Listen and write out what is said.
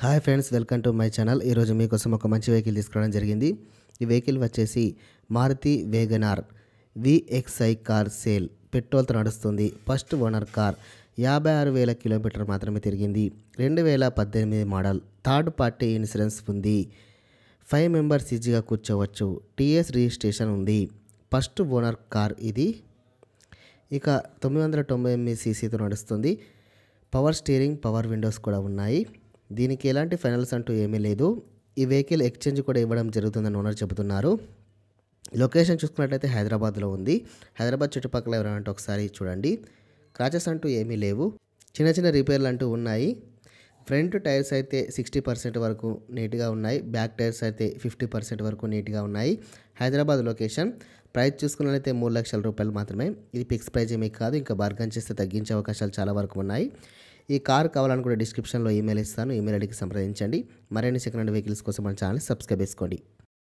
hi friends welcome to my channel ఈరోజు మీకోసం ఒక మంచి వెహికల్ తీసుకురావడం జరిగింది ఈ వెహికల్ వచ్చేసి Maruti WagonR VXI car sale పెట్రోల్తో నడుస్తుంది ఫస్ట్ ఓనర్ కార్ యాభై ఆరు వేల కిలోమీటర్ మాత్రమే తిరిగింది రెండు వేల పద్దెనిమిది మోడల్ థర్డ్ పార్టీ ఇన్సూరెన్స్ ఉంది ఫైవ్ మెంబర్స్ ఈజీగా కూర్చోవచ్చు టీఎస్ రిజిస్ట్రేషన్ ఉంది ఫస్ట్ ఓనర్ కార్ ఇది ఇక తొమ్మిది వందల తొంభై ఎనిమిది సీసీతో నడుస్తుంది పవర్ స్టీరింగ్ పవర్ విండోస్ కూడా ఉన్నాయి దీనికి ఎలాంటి ఫైనల్స్ అంటూ ఏమీ లేదు ఈ వెహికల్ ఎక్స్చేంజ్ కూడా ఇవ్వడం జరుగుతుందని ఓనర్ చెబుతున్నారు లొకేషన్ చూసుకున్నట్లయితే హైదరాబాద్లో ఉంది హైదరాబాద్ చుట్టుపక్కల ఎవరైనా అంటే ఒకసారి చూడండి క్రాచెస్ అంటూ ఏమీ లేవు చిన్న చిన్న రిపేర్లు అంటూ ఉన్నాయి ఫ్రంట్ టైర్స్ అయితే సిక్స్టీ పర్సెంట్ వరకు నీట్గా ఉన్నాయి బ్యాక్ టైర్స్ అయితే ఫిఫ్టీ పర్సెంట్ వరకు నీట్గా ఉన్నాయి హైదరాబాద్ లొకేషన్ ప్రైస్ చూసుకున్నట్లయితే మూడు లక్షల రూపాయలు మాత్రమే ఇది ఫిక్స్ ప్రైజ్ ఏమీ కాదు ఇంకా బార్గన్ చేస్తే తగ్గించే అవకాశాలు చాలా వరకు ఉన్నాయి ఈ కార్ కూడా డిస్క్రిప్షన్లో ఈమెయిల్ ఇస్తాను ఈమెయిల్ ఐడికి సంప్రదించండి మరిన్ని సెకండ్ హ్యాండ్ వెహికల్స్ కోసం మన ఛానల్ సబ్స్క్రైబ్ చేసుకోండి